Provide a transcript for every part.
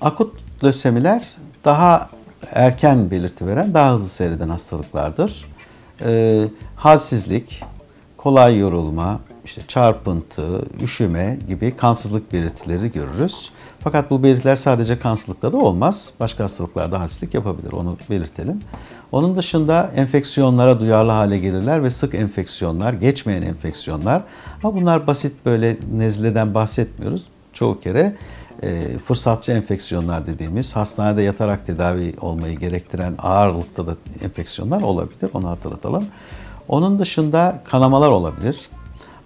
Akut lösemiler daha erken belirti veren, daha hızlı seyreden hastalıklardır. E, halsizlik, kolay yorulma, işte çarpıntı, üşüme gibi kansızlık belirtileri görürüz. Fakat bu belirtiler sadece kansızlıkta da olmaz. Başka hastalıklarda halsizlik yapabilir. Onu belirtelim. Onun dışında enfeksiyonlara duyarlı hale gelirler ve sık enfeksiyonlar, geçmeyen enfeksiyonlar. Ama bunlar basit böyle nezleden bahsetmiyoruz çoğu kere e, fırsatçı enfeksiyonlar dediğimiz hastanede yatarak tedavi olmayı gerektiren ağırlıkta da enfeksiyonlar olabilir. Onu hatırlatalım. Onun dışında kanamalar olabilir.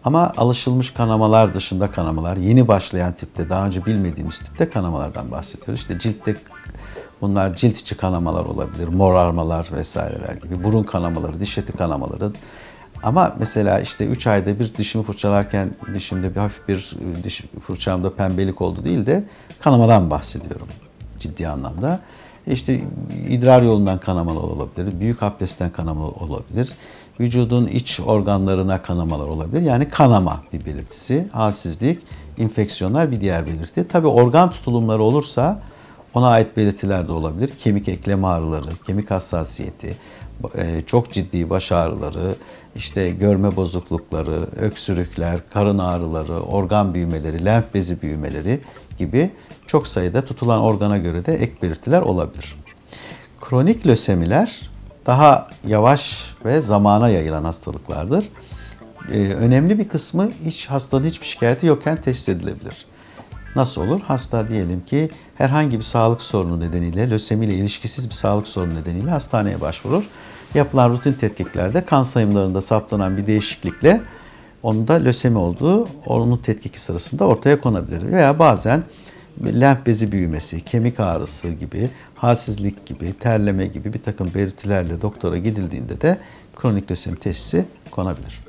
Ama alışılmış kanamalar dışında kanamalar, yeni başlayan tipte, daha önce bilmediğimiz tipte kanamalardan bahsediyoruz. İşte ciltte bunlar cilt içi kanamalar olabilir, morarmalar vesaireler gibi. Burun kanamaları, diş eti kanamaları, ama mesela işte 3 ayda bir dişimi fırçalarken dişimde bir hafif bir e, diş fırçamda pembelik oldu değil de kanamadan bahsediyorum ciddi anlamda. E işte idrar yolundan kanamalar olabilir, büyük abdestten kanamalar olabilir, vücudun iç organlarına kanamalar olabilir. Yani kanama bir belirtisi, halsizlik, infeksiyonlar bir diğer belirti. tabi organ tutulumları olursa ona ait belirtiler de olabilir. Kemik eklem ağrıları, kemik hassasiyeti, e, çok ciddi baş ağrıları, işte görme bozuklukları, öksürükler, karın ağrıları, organ büyümeleri, lenf bezi büyümeleri gibi çok sayıda tutulan organa göre de ek belirtiler olabilir. Kronik lösemiler daha yavaş ve zamana yayılan hastalıklardır. Ee, önemli bir kısmı hiç hastanın hiçbir şikayeti yokken teşhis edilebilir. Nasıl olur? Hasta diyelim ki herhangi bir sağlık sorunu nedeniyle, lösemiyle ilişkisiz bir sağlık sorunu nedeniyle hastaneye başvurur. Yapılan rutin tetkiklerde kan sayımlarında saptanan bir değişiklikle onun da lösemi olduğu onun tetkiki sırasında ortaya konabilir. Veya bazen lenf bezi büyümesi, kemik ağrısı gibi, halsizlik gibi, terleme gibi bir takım belirtilerle doktora gidildiğinde de kronik lösemi teşhisi konabilir.